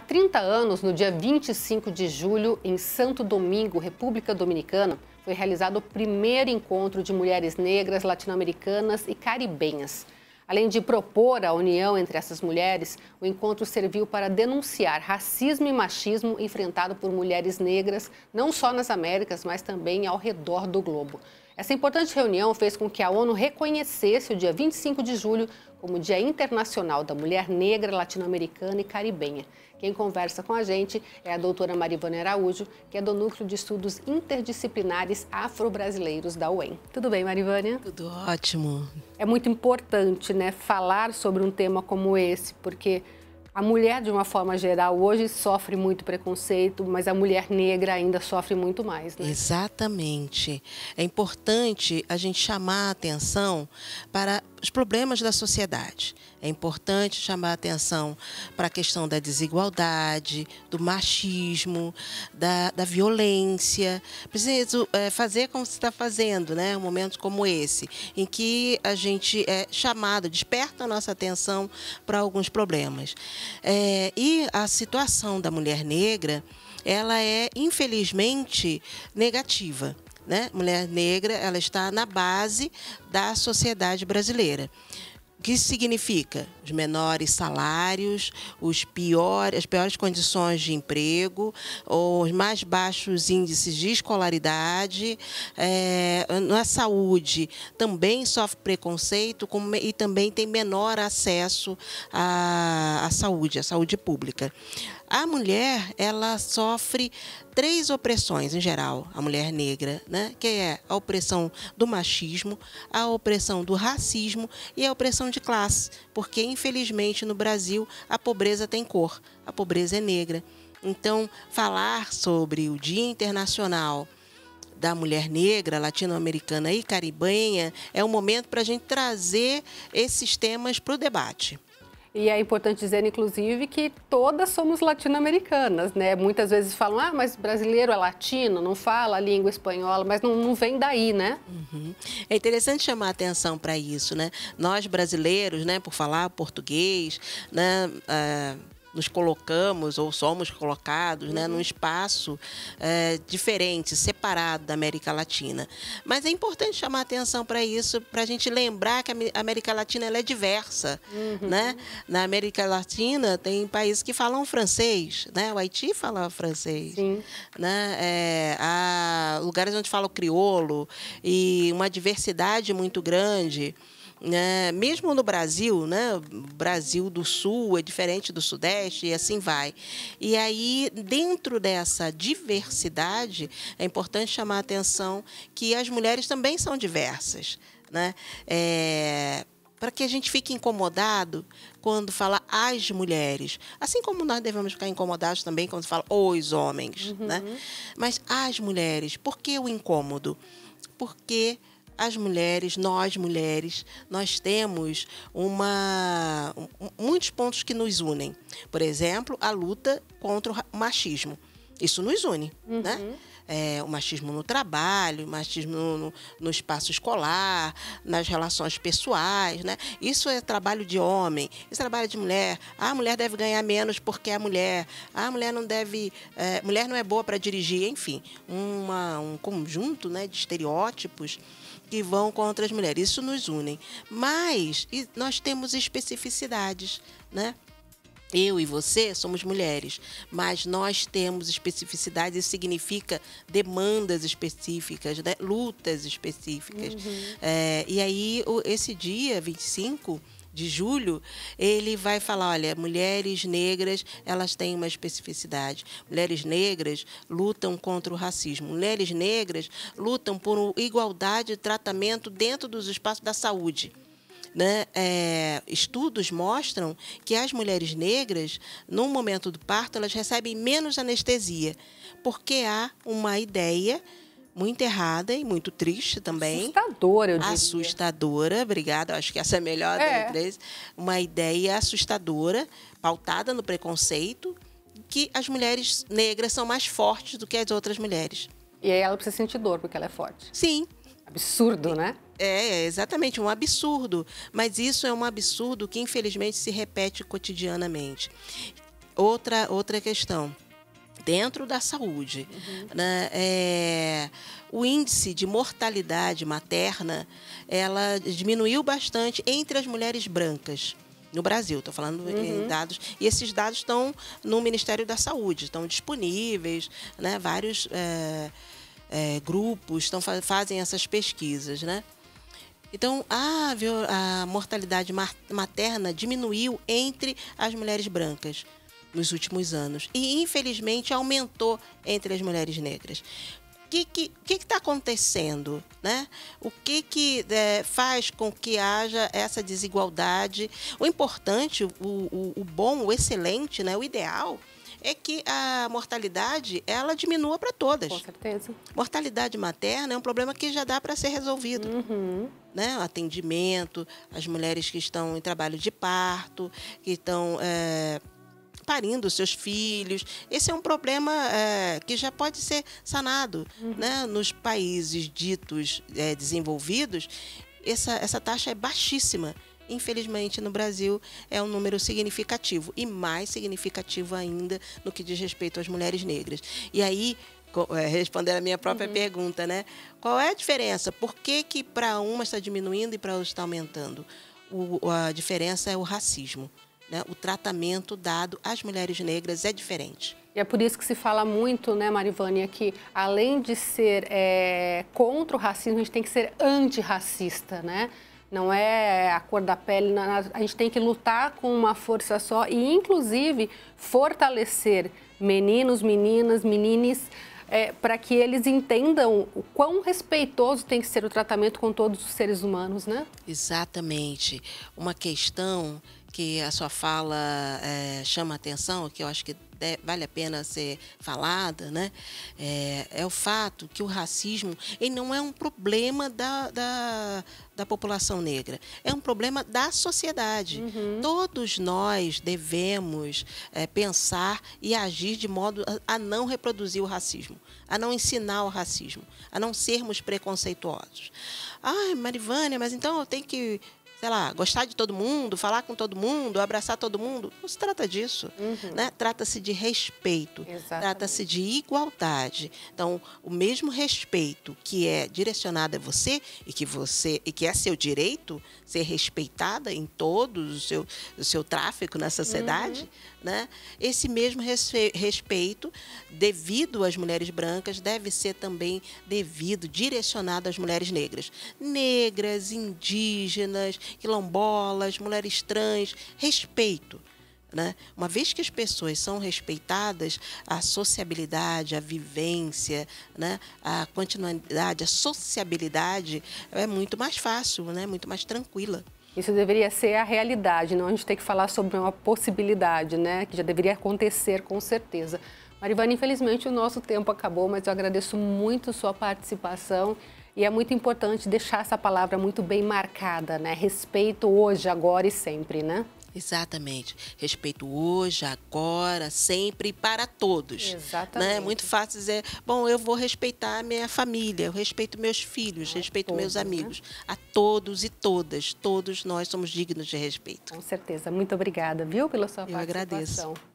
Há 30 anos, no dia 25 de julho, em Santo Domingo, República Dominicana, foi realizado o primeiro encontro de mulheres negras, latino-americanas e caribenhas. Além de propor a união entre essas mulheres, o encontro serviu para denunciar racismo e machismo enfrentado por mulheres negras, não só nas Américas, mas também ao redor do globo. Essa importante reunião fez com que a ONU reconhecesse o dia 25 de julho como Dia Internacional da Mulher Negra, Latino-Americana e Caribenha. Quem conversa com a gente é a doutora Marivana Araújo, que é do Núcleo de Estudos Interdisciplinares Afro-Brasileiros da UEM. Tudo bem, Marivânia? Tudo ótimo. É muito importante, né, falar sobre um tema como esse, porque a mulher, de uma forma geral, hoje sofre muito preconceito, mas a mulher negra ainda sofre muito mais. Né? Exatamente. É importante a gente chamar a atenção para os problemas da sociedade. É importante chamar a atenção para a questão da desigualdade, do machismo, da, da violência. Preciso é, fazer como se está fazendo, né? Um momento como esse, em que a gente é chamado, desperta a nossa atenção para alguns problemas. É, e a situação da mulher negra, ela é, infelizmente, negativa né, mulher negra, ela está na base da sociedade brasileira. O que significa? Os menores salários, os piores, as piores condições de emprego, os mais baixos índices de escolaridade, é, na saúde também sofre preconceito com, e também tem menor acesso à, à saúde, à saúde pública. A mulher, ela sofre três opressões em geral, a mulher negra, né? Que é a opressão do machismo, a opressão do racismo e a opressão de classe, porque infelizmente no Brasil a pobreza tem cor, a pobreza é negra. Então, falar sobre o Dia Internacional da mulher negra, latino-americana e caribenha, é um momento para a gente trazer esses temas para o debate. E é importante dizer, inclusive, que todas somos latino-americanas, né? Muitas vezes falam, ah, mas brasileiro é latino, não fala a língua espanhola, mas não, não vem daí, né? Uhum. É interessante chamar a atenção para isso, né? Nós brasileiros, né, por falar português, né? Uh nos colocamos ou somos colocados né, uhum. né, num espaço é, diferente, separado da América Latina. Mas é importante chamar atenção para isso, para a gente lembrar que a América Latina é diversa. Uhum. Né? Na América Latina tem países que falam francês, né? o Haiti fala francês, Sim. né? É, há lugares onde fala o crioulo e uma diversidade muito grande. Né? mesmo no Brasil, né? Brasil do Sul é diferente do Sudeste e assim vai. E aí, dentro dessa diversidade, é importante chamar a atenção que as mulheres também são diversas, né? É, para que a gente fique incomodado quando fala as mulheres. Assim como nós devemos ficar incomodados também quando fala os homens, né? uhum. né? Mas as mulheres, por que o incômodo? Porque as mulheres, nós mulheres, nós temos uma, muitos pontos que nos unem. Por exemplo, a luta contra o machismo. Isso nos une, uhum. né? É, o machismo no trabalho, o machismo no, no, espaço escolar, nas relações pessoais, né? Isso é trabalho de homem, isso é trabalho de mulher. Ah, a mulher deve ganhar menos porque é mulher. Ah, a mulher não deve, é, mulher não é boa para dirigir, enfim, uma, um conjunto, né, de estereótipos que vão contra as mulheres. Isso nos une. Mas nós temos especificidades, né? Eu e você somos mulheres, mas nós temos especificidades, isso significa demandas específicas, né? lutas específicas. Uhum. É, e aí, esse dia 25, de julho, ele vai falar, olha, mulheres negras, elas têm uma especificidade. Mulheres negras lutam contra o racismo. Mulheres negras lutam por igualdade de tratamento dentro dos espaços da saúde. Né? É, estudos mostram que as mulheres negras, no momento do parto, elas recebem menos anestesia, porque há uma ideia muito errada e muito triste também. Assustadora, eu diria. Assustadora, obrigada. Acho que essa é a melhor é. da empresa. Uma ideia assustadora, pautada no preconceito, que as mulheres negras são mais fortes do que as outras mulheres. E aí ela precisa sentir dor porque ela é forte. Sim. Absurdo, né? É, é, exatamente, um absurdo. Mas isso é um absurdo que, infelizmente, se repete cotidianamente. Outra, outra questão dentro da saúde. Uhum. Né? É, o índice de mortalidade materna ela diminuiu bastante entre as mulheres brancas. No Brasil, estou falando uhum. em dados. E esses dados estão no Ministério da Saúde, estão disponíveis, né? vários é, é, grupos tão fazem essas pesquisas. Né? Então, a, a mortalidade materna diminuiu entre as mulheres brancas nos últimos anos. E, infelizmente, aumentou entre as mulheres negras. O que está acontecendo? Né? O que, que é, faz com que haja essa desigualdade? O importante, o, o, o bom, o excelente, né? o ideal é que a mortalidade ela diminua para todas. Com certeza. Mortalidade materna é um problema que já dá para ser resolvido. Uhum. Né? O atendimento, as mulheres que estão em trabalho de parto, que estão é, parindo seus filhos. Esse é um problema é, que já pode ser sanado. Uhum. Né? Nos países ditos é, desenvolvidos, essa, essa taxa é baixíssima. Infelizmente, no Brasil, é um número significativo e mais significativo ainda no que diz respeito às mulheres negras. E aí, é, responder a minha própria uhum. pergunta, né? Qual é a diferença? Por que, que para uma está diminuindo e para outra está aumentando? O, a diferença é o racismo né, o tratamento dado às mulheres negras é diferente. E é por isso que se fala muito, né, Marivânia, que além de ser é, contra o racismo, a gente tem que ser antirracista, né? Não é a cor da pele, a gente tem que lutar com uma força só e, inclusive, fortalecer meninos, meninas, menines, é, para que eles entendam o quão respeitoso tem que ser o tratamento com todos os seres humanos, né? Exatamente. Uma questão que a sua fala é, chama atenção, que eu acho que vale a pena ser falada, né? É, é, o fato que o racismo ele não é um problema da, da, da população negra, é um problema da sociedade. Uhum. Todos nós devemos é, pensar e agir de modo a, a não reproduzir o racismo, a não ensinar o racismo, a não sermos preconceituosos. Ai, Marivânia, mas então eu tenho que sei lá, gostar de todo mundo, falar com todo mundo, abraçar todo mundo. Não se trata disso. Uhum. Né? Trata-se de respeito, trata-se de igualdade. Então, o mesmo respeito que é direcionado a você e que você e que é seu direito ser respeitada em todo o seu, o seu tráfico na sociedade, uhum. né? esse mesmo respeito devido às mulheres brancas deve ser também devido, direcionado às mulheres negras. Negras, indígenas, quilombolas, mulheres trans, respeito. Né? Uma vez que as pessoas são respeitadas, a sociabilidade, a vivência, né? a continuidade, a sociabilidade é muito mais fácil, né? muito mais tranquila. Isso deveria ser a realidade, não a gente tem que falar sobre uma possibilidade, né? que já deveria acontecer com certeza. Marivana, infelizmente o nosso tempo acabou, mas eu agradeço muito sua participação e é muito importante deixar essa palavra muito bem marcada, né? Respeito hoje, agora e sempre, né? Exatamente. Respeito hoje, agora, sempre e para todos. Né? Exatamente. É né? muito fácil dizer, bom, eu vou respeitar a minha família, eu respeito meus filhos, a respeito todos, meus né? amigos. Né? A todos e todas, todos nós somos dignos de respeito. Com certeza. Muito obrigada, viu, pela sua eu participação. Eu agradeço.